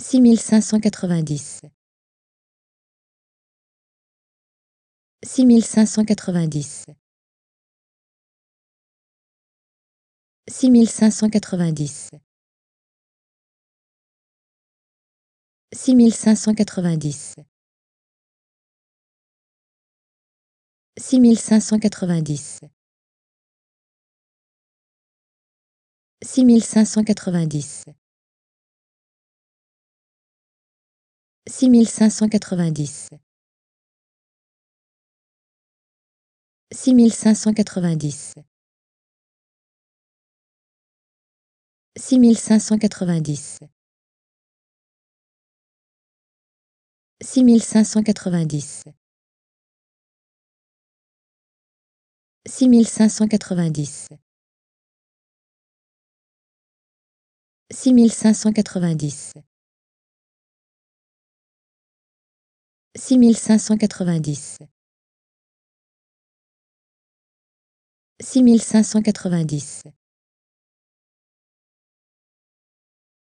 six mille cinq cent quatre-vingt-dix six mille cinq cent quatre-vingt-dix six mille cinq cent quatre-vingt-dix six mille cinq cent quatre-vingt-dix six mille cinq cent quatre-vingt-dix mille cinq cent quatre-vingt-dix. 6590 6590 6590 6590 6590 6590 6590 6590